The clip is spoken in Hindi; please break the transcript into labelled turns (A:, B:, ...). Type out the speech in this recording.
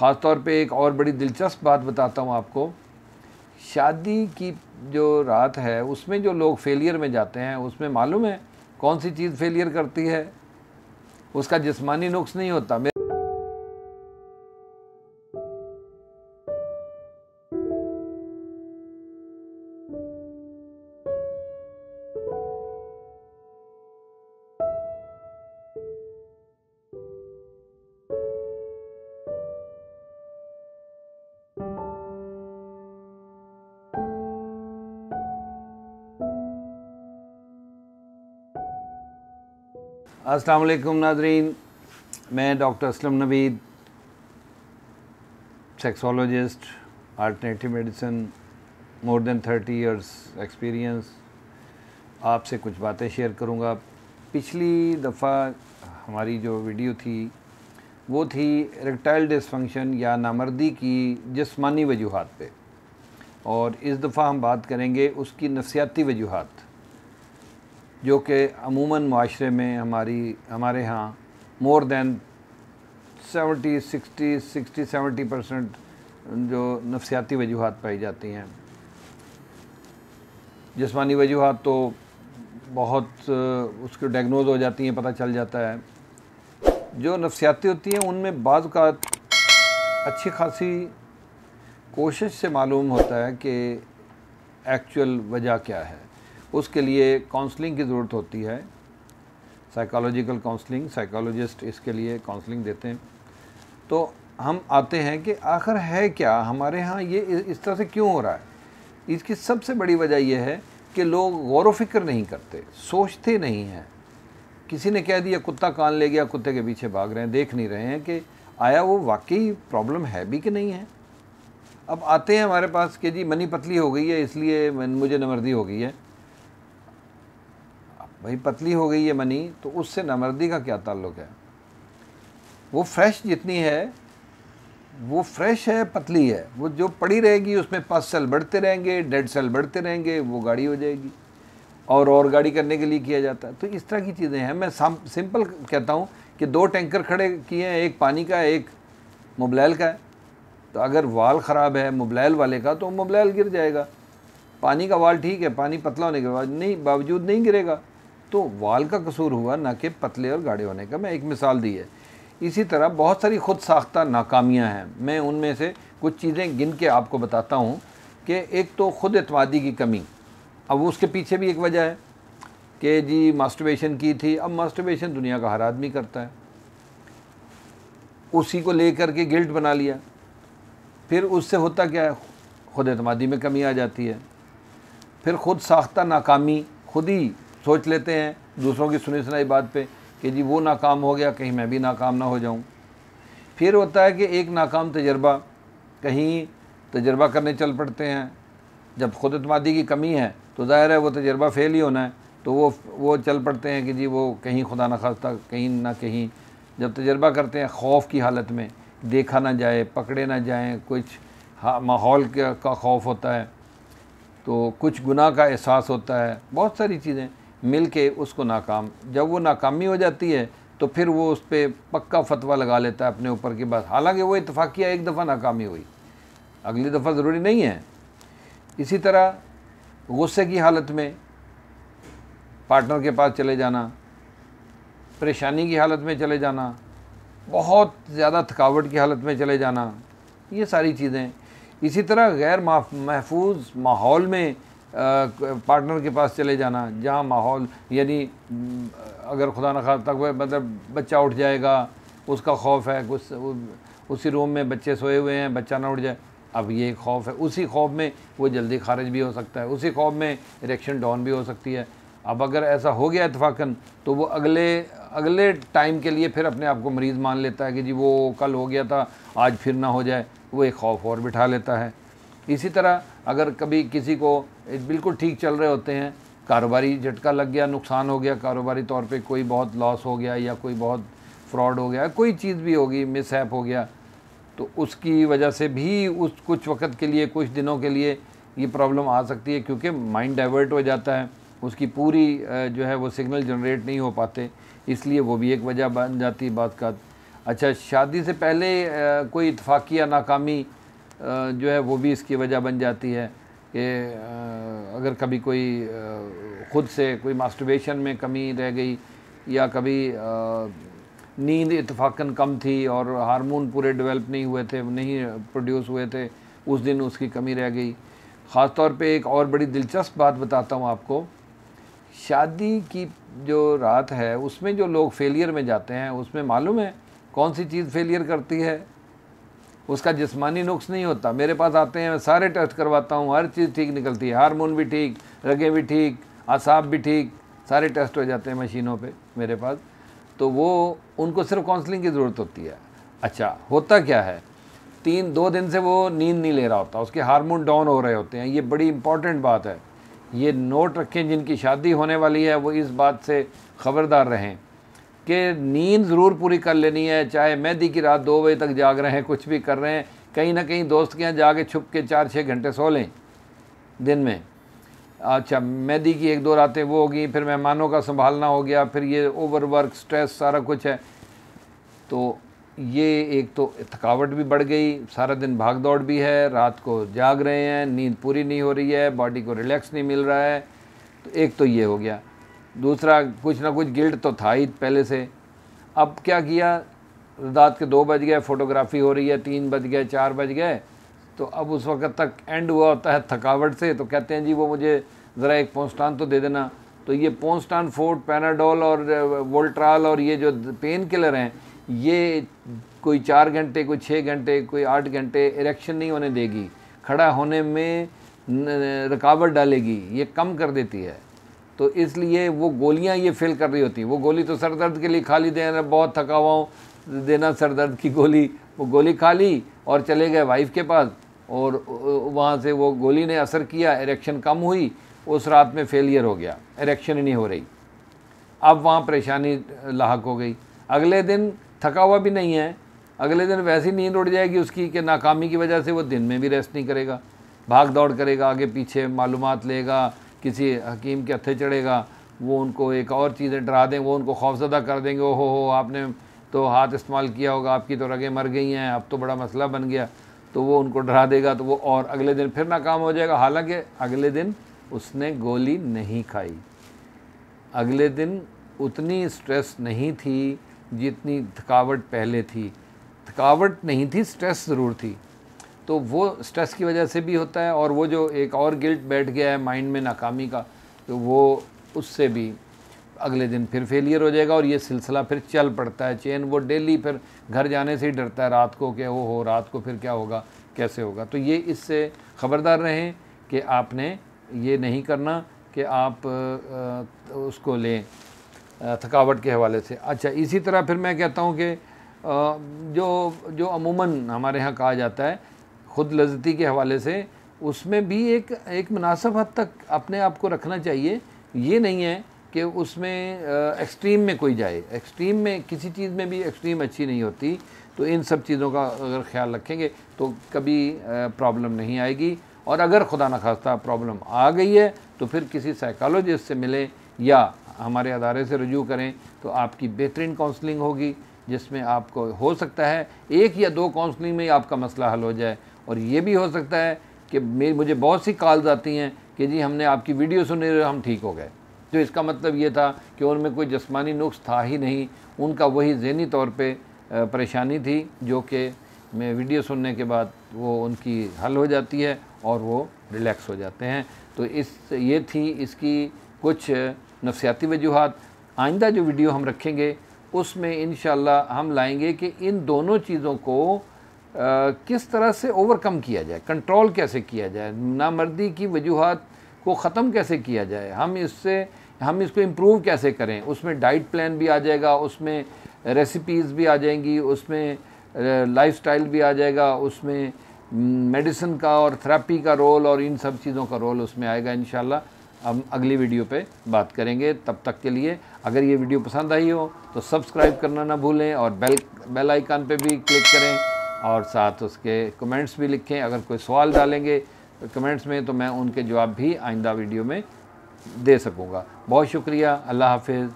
A: ख़ास तौर पे एक और बड़ी दिलचस्प बात बताता हूँ आपको शादी की जो रात है उसमें जो लोग फेलियर में जाते हैं उसमें मालूम है कौन सी चीज़ फेलियर करती है उसका जिस्मानी नुक्स नहीं होता मेरे अस्सलाम वालेकुम नाजरीन मैं doctor Aslam Naveed sexologist alternative medicine more than thirty years experience आपसे कुछ बातें शेयर करूंगा पिछली दफ़ा हमारी जो वीडियो थी वो थी रेक्टाइल डिसफंक्शन या नामर्दी की जिसमानी वजूहत पे और इस दफ़ा हम बात करेंगे उसकी नफसियाती वजूहत जो कि अमूमन माशरे में हमारी हमारे यहाँ more than seventy sixty sixty seventy percent जो नफसियाती वजूहत पाई जाती हैं जिसमानी वजूहत तो बहुत उसको डायग्नोज हो जाती हैं पता चल जाता है जो नफसियाती होती हैं उनमें बाज़ अच्छी खासी कोशिश से मालूम होता है कि एक्चुअल वजह क्या है उसके लिए काउंसलिंग की ज़रूरत होती है साइकोलॉजिकल काउंसलिंग साइकोलॉजिस्ट इसके लिए काउंसलिंग देते हैं तो हम आते हैं कि आखिर है क्या हमारे यहाँ ये इस तरह से क्यों हो रहा है इसकी सबसे बड़ी वजह यह है कि लोग गौर फिक्र नहीं करते सोचते नहीं हैं किसी ने कह दिया कुत्ता कान ले गया कुत्ते के पीछे भाग रहे हैं देख नहीं रहे हैं कि आया वो वाकई प्रॉब्लम है भी कि नहीं है अब आते हैं हमारे पास कि जी मनी पतली हो गई है इसलिए मुझे नमर्दी हो गई है भाई पतली हो गई है मनी तो उससे नमर्दी का क्या ताल्लुक है वो फ्रेश जितनी है वो फ्रेश है पतली है वो जो पड़ी रहेगी उसमें पास सेल बढ़ते रहेंगे डेड सेल बढ़ते रहेंगे वो गाड़ी हो जाएगी और और गाड़ी करने के लिए किया जाता है तो इस तरह की चीज़ें हैं मैं सिंपल कहता हूँ कि दो टैंकर खड़े किए हैं एक पानी का एक मोबलैल का है तो अगर वाल ख़राब है मोबलैल वाले का तो मोबलैल गिर जाएगा पानी का वाल ठीक है पानी पतला होने के बाद नहीं बावजूद नहीं गिरेगा तो वाल का कसूर हुआ ना कि पतले और गाढ़े होने का मैं एक मिसाल दी है इसी तरह बहुत सारी खुद साख्ता नाकामियाँ हैं मैं उनमें से कुछ चीज़ें गिन के आपको बताता हूँ कि एक तो ख़ुद अतमादी की कमी अब उसके पीछे भी एक वजह है कि जी मास्टरबेशन की थी अब मास्टरबेशन दुनिया का हर आदमी करता है उसी को लेकर के गिल्ट बना लिया फिर उससे होता क्या है ख़ुद अतमादी में कमी आ जाती है फिर खुद साख्ता नाकामी खुद ही सोच लेते हैं दूसरों की सुनी सुनाई बात पे कि जी वो नाकाम हो गया कहीं मैं भी नाकाम ना हो जाऊँ फिर होता है कि एक नाकाम तजर्बा कहीं तजर्बा करने चल पड़ते हैं जब खुद अतमादी की कमी है तो ज़ाहिर है वो तजर्बा फेल ही होना है तो वो वो चल पड़ते हैं कि जी वो कहीं खुदा न खास्ता कहीं ना कहीं जब तजर्बा करते हैं खौफ की हालत में देखा ना जाए पकड़े ना जाए कुछ माहौल का खौफ होता है तो कुछ गुनाह का एहसास होता है बहुत सारी चीज़ें मिल के उसको नाकाम जब वो नाकामी हो जाती है तो फिर वो उस पर पक्का फतवा लगा लेता है अपने ऊपर की बात हालांकि वो इतफाक़िया एक दफ़ा नाकामी हुई अगली दफ़ा ज़रूरी नहीं है इसी तरह गुस्से की हालत में पार्टनर के पास चले जाना परेशानी की हालत में चले जाना बहुत ज़्यादा थकावट की हालत में चले जाना ये सारी चीज़ें इसी तरह गैर महफूज माहौल में पार्टनर के पास चले जाना जहाँ माहौल यानी अगर खुदा न खा तक मतलब बच्चा उठ जाएगा उसका खौफ है कुछ उसी रूम में बच्चे सोए हुए हैं बच्चा ना उठ जाए अब ये खौफ है उसी खौफ में वो जल्दी खारिज भी हो सकता है उसी खौफ में इरेक्शन डाउन भी हो सकती है अब अगर ऐसा हो गया इतफाक़न तो वो अगले अगले टाइम के लिए फिर अपने आप को मरीज़ मान लेता है कि जी वो कल हो गया था आज फिर ना हो जाए वो एक खौफ और बिठा लेता है इसी तरह अगर कभी किसी को बिल्कुल ठीक चल रहे होते हैं कारोबारी झटका लग गया नुकसान हो गया कारोबारी तौर पे कोई बहुत लॉस हो गया या कोई बहुत फ्रॉड हो गया कोई चीज़ भी होगी मिसहैप हो गया तो उसकी वजह से भी उस कुछ वक्त के लिए कुछ दिनों के लिए ये प्रॉब्लम आ सकती है क्योंकि माइंड डाइवर्ट हो जाता है उसकी पूरी जो है वो सिग्नल जनरेट नहीं हो पाते इसलिए वो भी एक वजह बन जाती है बात का अच्छा शादी से पहले कोई इतफाक़िया नाकामी जो है वो भी इसकी वजह बन जाती है कि अगर कभी कोई ख़ुद से कोई मास्टरबेशन में कमी रह गई या कभी नींद इतफाक़न कम थी और हार्मोन पूरे डेवलप नहीं हुए थे नहीं प्रोड्यूस हुए थे उस दिन उसकी कमी रह गई ख़ास तौर पे एक और बड़ी दिलचस्प बात बताता हूँ आपको शादी की जो रात है उसमें जो लोग फेलियर में जाते हैं उसमें मालूम है कौन सी चीज़ फेलियर करती है उसका जिसमानी नुक्स नहीं होता मेरे पास आते हैं मैं सारे टेस्ट करवाता हूँ हर चीज़ ठीक निकलती है हारमोन भी ठीक रगें भी ठीक आसाब भी ठीक सारे टेस्ट हो जाते हैं मशीनों पे मेरे पास तो वो उनको सिर्फ काउंसलिंग की ज़रूरत होती है अच्छा होता क्या है तीन दो दिन से वो नींद नहीं ले रहा होता उसके हार्मोन डाउन हो रहे होते हैं ये बड़ी इंपॉर्टेंट बात है ये नोट रखें जिनकी शादी होने वाली है वो इस बात से ख़बरदार रहें कि नींद ज़रूर पूरी कर लेनी है चाहे मेहंदी की रात दो बजे तक जाग रहे हैं कुछ भी कर रहे हैं कहीं ना कहीं दोस्त के यहाँ जाके छुप के चार छः घंटे सो लें दिन में अच्छा मेहंदी की एक दो रातें वो होगी फिर मेहमानों का संभालना हो गया फिर ये ओवर वर्क स्ट्रेस सारा कुछ है तो ये एक तो थकावट भी बढ़ गई सारा दिन भाग दौड़ भी है रात को जाग रहे हैं नींद पूरी नहीं हो रही है बॉडी को रिलैक्स नहीं मिल रहा है तो एक तो ये हो गया दूसरा कुछ ना कुछ गिल्ट तो था ही पहले से अब क्या किया रात के दो बज गए फ़ोटोग्राफी हो रही है तीन बज गए चार बज गए तो अब उस वक्त तक एंड हुआ होता है थकावट से तो कहते हैं जी वो मुझे ज़रा एक पोस्टान तो दे देना तो ये पोस्टान फोर्ट पैनाडोल और वोल्ट्राल और ये जो पेन किलर हैं ये कोई चार घंटे कोई छः घंटे कोई आठ घंटे इरेक्शन नहीं होने देगी खड़ा होने में रकावट डालेगी ये कम कर देती है तो इसलिए वो गोलियाँ ये फिल कर रही होती हैं वो गोली तो सर दर्द के लिए खा ली देना बहुत थका हुआ हूँ देना सर दर्द की गोली वो गोली खा ली और चले गए वाइफ के पास और वहाँ से वो गोली ने असर किया इरेक्शन कम हुई उस रात में फेलियर हो गया इरेक्शन ही नहीं हो रही अब वहाँ परेशानी लाक हो गई अगले दिन थका हुआ भी नहीं है अगले दिन वैसी नींद उड़ जाएगी उसकी कि नाकामी की वजह से वो दिन में भी रेस्ट नहीं करेगा भाग दौड़ करेगा आगे पीछे मालूम लेगा किसी हकीम के हथे चढ़ेगा वो उनको एक और चीज़ें डरा दें वो उनको खौफजदा कर देंगे ओहो हो आपने तो हाथ इस्तेमाल किया होगा आपकी तो रगें मर गई हैं अब तो बड़ा मसला बन गया तो वो उनको डरा देगा तो वो और अगले दिन फिर नाकाम हो जाएगा हालांकि अगले दिन उसने गोली नहीं खाई अगले दिन उतनी स्ट्रेस नहीं थी जितनी थकावट पहले थी थकावट नहीं थी स्ट्रेस ज़रूर थी तो वो स्ट्रेस की वजह से भी होता है और वो जो एक और गिल्ट बैठ गया है माइंड में नाकामी का तो वो उससे भी अगले दिन फिर फेलियर हो जाएगा और ये सिलसिला फिर चल पड़ता है चेन वो डेली फिर घर जाने से ही डरता है रात को कि वो हो रात को फिर क्या होगा कैसे होगा तो ये इससे ख़बरदार रहें कि आपने ये नहीं करना कि आप उसको लें थकावट के हवाले से अच्छा इसी तरह फिर मैं कहता हूँ कि जो जो अमूमन हमारे यहाँ कहा जाता है खुद लजती के हवाले से उसमें भी एक एक मुनासब हद तक अपने आप को रखना चाहिए ये नहीं है कि उसमें एक्सट्रीम में कोई जाए एक्सट्रीम में किसी चीज़ में भी एक्सट्रीम अच्छी नहीं होती तो इन सब चीज़ों का अगर ख्याल रखेंगे तो कभी प्रॉब्लम नहीं आएगी और अगर खुदा न खास्ता प्रॉब्लम आ गई है तो फिर किसी साइकालोजिस्ट से मिलें या हमारे अदारे से रजू करें तो आपकी बेहतरीन काउंसलिंग होगी जिसमें आपको हो सकता है एक या दो काउंसलिंग में ही आपका मसला हल हो जाए और ये भी हो सकता है कि मेरी मुझे बहुत सी कॉल्स आती हैं कि जी हमने आपकी वीडियो सुनी और हम ठीक हो गए तो इसका मतलब ये था कि उनमें कोई जस्मानी नुक्स था ही नहीं उनका वही जहनी तौर पे परेशानी थी जो कि मैं वीडियो सुनने के बाद वो उनकी हल हो जाती है और वो रिलैक्स हो जाते हैं तो इस ये थी इसकी कुछ नफसियाती वजूहत आइंदा जो वीडियो हम रखेंगे उसमें इन हम लाएंगे कि इन दोनों चीज़ों को किस तरह से ओवरकम किया जाए कंट्रोल कैसे किया जाए नामर्दी की वजूहत को ख़त्म कैसे किया जाए हम इससे हम इसको इम्प्रूव कैसे करें उसमें डाइट प्लान भी आ जाएगा उसमें रेसिपीज़ भी आ जाएंगी उसमें लाइफस्टाइल भी आ जाएगा उसमें मेडिसिन का और थेरापी का रोल और इन सब चीज़ों का रोल उसमें आएगा इन हम अगली वीडियो पे बात करेंगे तब तक के लिए अगर ये वीडियो पसंद आई हो तो सब्सक्राइब करना ना भूलें और बेल बेल आइकन पे भी क्लिक करें और साथ उसके कमेंट्स भी लिखें अगर कोई सवाल डालेंगे कमेंट्स में तो मैं उनके जवाब भी आइंदा वीडियो में दे सकूँगा बहुत शुक्रिया अल्लाह हाफिज़